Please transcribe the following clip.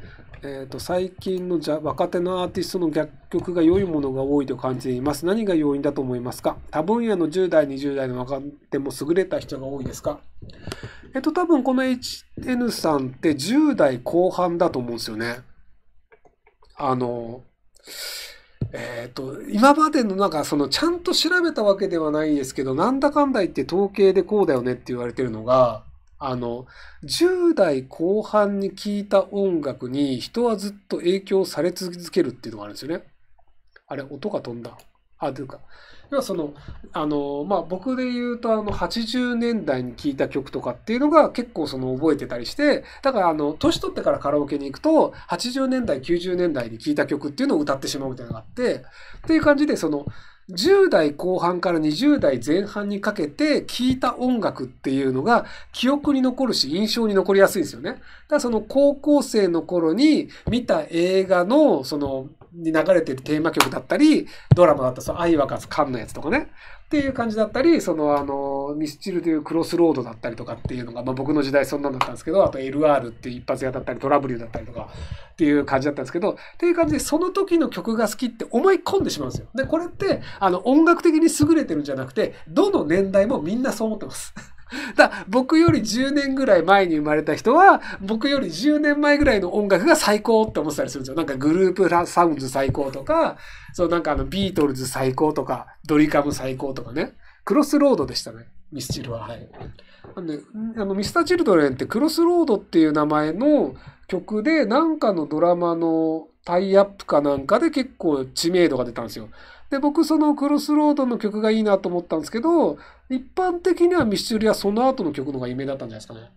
えーと、最近のじゃ若手のアーティストの逆曲が良いものが多いと感じています。何が要因だと思いますか多分野の10代、20代の若手も優れた人が多いですかえっ、ー、と、多分この HN さんって10代後半だと思うんですよね。あの、えっ、ー、と、今までのなんかそのちゃんと調べたわけではないですけど、なんだかんだ言って統計でこうだよねって言われてるのが、あの、10代後半に聴いた音楽に人はずっと影響され続けるっていうのがあるんですよね。あれ、音が飛んだ。あ、というか、要はその、あの、まあ、僕で言うと、あの、80年代に聴いた曲とかっていうのが結構その覚えてたりして、だからあの、年取ってからカラオケに行くと、80年代、90年代に聴いた曲っていうのを歌ってしまうみたいなのがあって、っていう感じで、その、10代後半から20代前半にかけて聴いた音楽っていうのが記憶に残るし印象に残りやすいんですよね。だからその高校生の頃に見た映画のそのに流れてるテーマ曲だったり、ドラマだったその愛はかつ缶のやつとかね、っていう感じだったり、そのあの、ミスチルというクロスロードだったりとかっていうのが、まあ僕の時代そんなんだったんですけど、あと LR っていう一発屋だったり、トラブルだったりとかっていう感じだったんですけど、っていう感じでその時の曲が好きって思い込んでしまうんですよ。で、これって、あの、音楽的に優れてるんじゃなくて、どの年代もみんなそう思ってます。だ僕より10年ぐらい前に生まれた人は、僕より10年前ぐらいの音楽が最高って思ってたりするんですよ。なんかグループサウンズ最高とか、そうなんかあのビートルズ最高とか、ドリカム最高とかね。クロスロードでしたね、ミスチルは。はい。んで、あのミスター・チルドレンってクロスロードっていう名前の曲で、なんかのドラマのタイアップかなんかで結構知名度が出たんですよ。で、僕そのクロスロードの曲がいいなと思ったんですけど、一般的にはミスチルはその後の曲の方が有名だったんじゃないですかね。